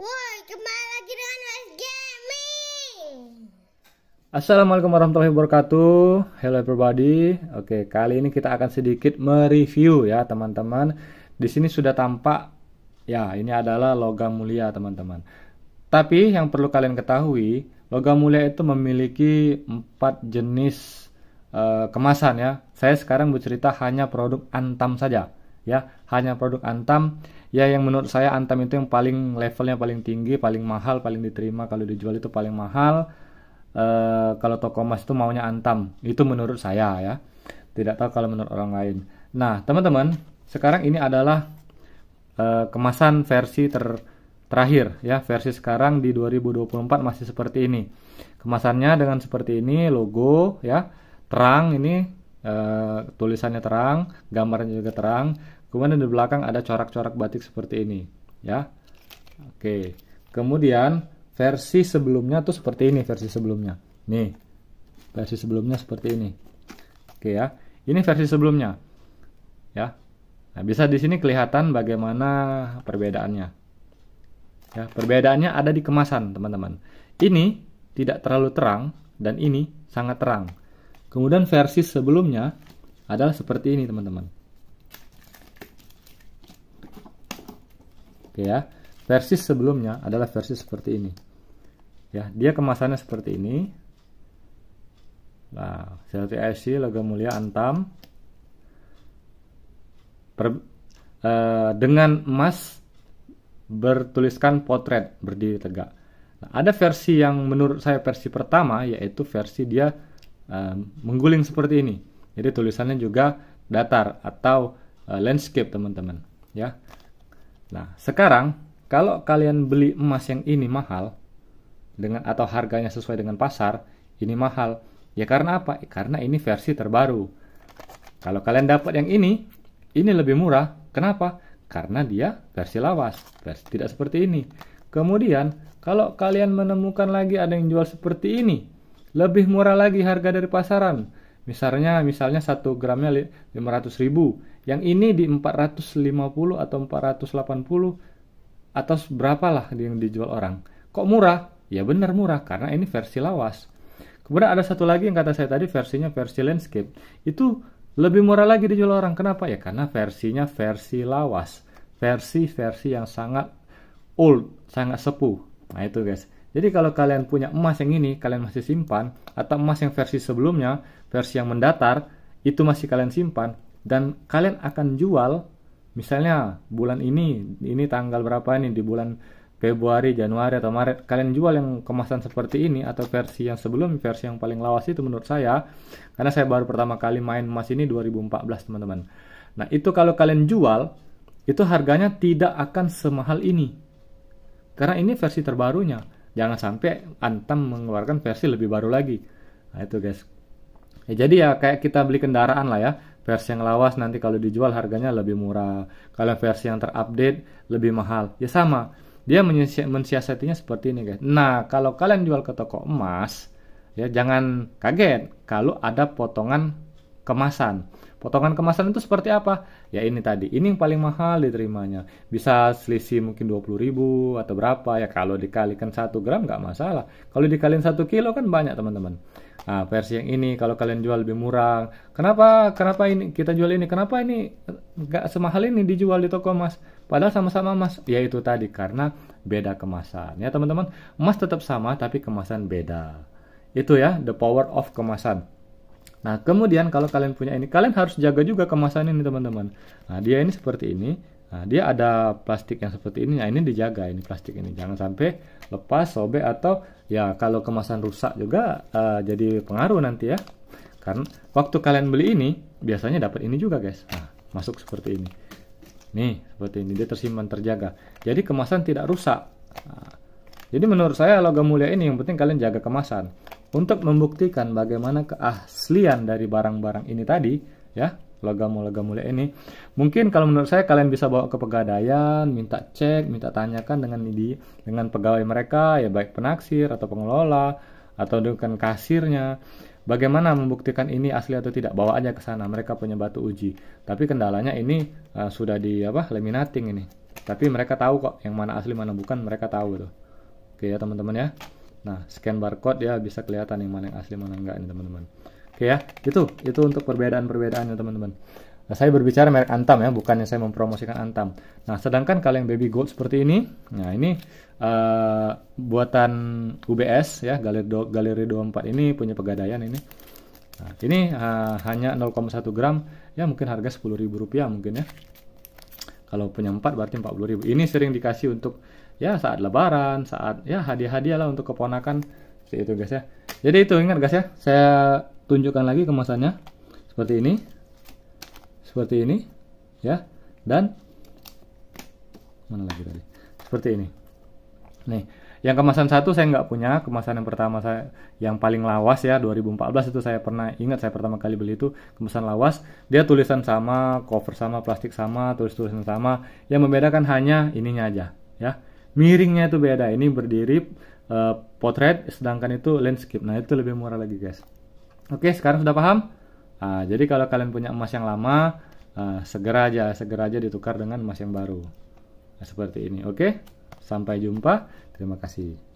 Woi, kembali lagi dengan Mas Gaming. Assalamualaikum warahmatullahi wabarakatuh. Hello everybody. Oke, kali ini kita akan sedikit mereview ya, teman-teman. Di sini sudah tampak ya, ini adalah logam mulia, teman-teman. Tapi yang perlu kalian ketahui, logam mulia itu memiliki empat jenis uh, kemasan ya. Saya sekarang bercerita hanya produk Antam saja ya, hanya produk Antam ya yang menurut saya Antam itu yang paling levelnya paling tinggi, paling mahal, paling diterima kalau dijual itu paling mahal. Uh, kalau toko emas itu maunya Antam, itu menurut saya ya. Tidak tahu kalau menurut orang lain. Nah, teman-teman, sekarang ini adalah uh, kemasan versi ter terakhir ya, versi sekarang di 2024 masih seperti ini. Kemasannya dengan seperti ini, logo ya, terang ini e, tulisannya terang, gambarnya juga terang. Kemudian di belakang ada corak-corak batik seperti ini, ya. Oke. Kemudian versi sebelumnya tuh seperti ini versi sebelumnya. Nih. Versi sebelumnya seperti ini. Oke ya. Ini versi sebelumnya. Ya. Nah, bisa di sini kelihatan bagaimana perbedaannya. Ya, perbedaannya ada di kemasan, teman-teman. Ini tidak terlalu terang dan ini sangat terang. Kemudian versi sebelumnya adalah seperti ini, teman-teman. Oke ya. Versi sebelumnya adalah versi seperti ini. Ya, dia kemasannya seperti ini. Nah, CLT IC logam mulia Antam per, uh, dengan emas bertuliskan potret berdiri tegak. Nah, ada versi yang menurut saya versi pertama yaitu versi dia uh, mengguling seperti ini. Jadi tulisannya juga datar atau uh, landscape teman-teman, ya. Nah, sekarang kalau kalian beli emas yang ini mahal dengan atau harganya sesuai dengan pasar, ini mahal. Ya karena apa? karena ini versi terbaru. Kalau kalian dapat yang ini, ini lebih murah. Kenapa? Karena dia versi lawas, versi tidak seperti ini. Kemudian, kalau kalian menemukan lagi ada yang jual seperti ini, lebih murah lagi harga dari pasaran Misalnya misalnya 1 gramnya 500 ribu. Yang ini di 450 atau 480 atau berapalah yang dijual orang. Kok murah? Ya benar murah karena ini versi lawas. Kemudian ada satu lagi yang kata saya tadi versinya versi landscape. Itu lebih murah lagi dijual orang. Kenapa? Ya karena versinya versi lawas. Versi-versi yang sangat old, sangat sepuh. Nah itu guys. Jadi kalau kalian punya emas yang ini, kalian masih simpan, atau emas yang versi sebelumnya, versi yang mendatar, itu masih kalian simpan, dan kalian akan jual, misalnya bulan ini, ini tanggal berapa ini, di bulan Februari, Januari, atau Maret, kalian jual yang kemasan seperti ini, atau versi yang sebelum, versi yang paling lawas itu menurut saya, karena saya baru pertama kali main emas ini 2014 teman-teman. Nah itu kalau kalian jual, itu harganya tidak akan semahal ini. Karena ini versi terbarunya jangan sampai Antam mengeluarkan versi lebih baru lagi nah itu guys ya, jadi ya kayak kita beli kendaraan lah ya versi yang lawas nanti kalau dijual harganya lebih murah kalau versi yang terupdate lebih mahal ya sama dia mensiasatinya seperti ini guys nah kalau kalian jual ke toko emas ya jangan kaget kalau ada potongan kemasan. Potongan kemasan itu seperti apa? Ya ini tadi, ini yang paling mahal diterimanya. Bisa selisih mungkin 20 ribu atau berapa ya. Kalau dikalikan 1 gram nggak masalah. Kalau dikalikan 1 kilo kan banyak teman-teman. Nah, versi yang ini kalau kalian jual lebih murah. Kenapa? Kenapa ini kita jual ini? Kenapa ini nggak semahal ini dijual di toko emas? Padahal sama-sama emas. yaitu tadi karena beda kemasan. Ya teman-teman, emas tetap sama tapi kemasan beda. Itu ya the power of kemasan. Nah, kemudian kalau kalian punya ini, kalian harus jaga juga kemasan ini, teman-teman. Nah, dia ini seperti ini. Nah, dia ada plastik yang seperti ini. Nah, ini dijaga ini plastik ini. Jangan sampai lepas, sobek atau ya kalau kemasan rusak juga uh, jadi pengaruh nanti ya. Karena waktu kalian beli ini biasanya dapat ini juga, guys. Nah, masuk seperti ini. Nih, seperti ini dia tersimpan terjaga. Jadi kemasan tidak rusak. Nah, jadi menurut saya logam mulia ini yang penting kalian jaga kemasan. Untuk membuktikan bagaimana keaslian dari barang-barang ini tadi, ya, logam-logam mulia ini, mungkin kalau menurut saya kalian bisa bawa ke pegadaian, minta cek, minta tanyakan dengan ini, dengan pegawai mereka, ya baik penaksir atau pengelola atau dengan kasirnya. Bagaimana membuktikan ini asli atau tidak? Bawa aja ke sana. Mereka punya batu uji. Tapi kendalanya ini uh, sudah di apa? Laminating ini. Tapi mereka tahu kok yang mana asli mana bukan. Mereka tahu tuh. Oke ya teman-teman ya. Nah, scan barcode ya bisa kelihatan yang mana yang asli mana enggak nih teman-teman. Oke ya, itu itu untuk perbedaan-perbedaan ya teman-teman. Nah, saya berbicara merek Antam ya, bukan yang saya mempromosikan Antam. Nah, sedangkan kalau yang baby gold seperti ini, nah ini uh, buatan UBS ya, Galeri, Do, Galeri 24 ini punya pegadaian ini. Nah, ini uh, hanya 0,1 gram, ya mungkin harga 10.000 rupiah mungkin ya. Kalau punya 4 berarti 40.000. Ini sering dikasih untuk ya saat lebaran, saat ya hadiah-hadiah lah untuk keponakan seperti itu guys ya. Jadi itu ingat guys ya, saya tunjukkan lagi kemasannya seperti ini. Seperti ini ya. Dan mana lagi tadi? Seperti ini. Nih, yang kemasan satu saya nggak punya, kemasan yang pertama saya yang paling lawas ya 2014 itu saya pernah ingat saya pertama kali beli itu kemasan lawas. Dia tulisan sama, cover sama, plastik sama, tulis tulisan sama. Yang membedakan hanya ininya aja ya miringnya itu beda ini berdiri uh, potret sedangkan itu landscape nah itu lebih murah lagi guys oke sekarang sudah paham nah, jadi kalau kalian punya emas yang lama uh, segera aja segera aja ditukar dengan emas yang baru nah, seperti ini oke sampai jumpa terima kasih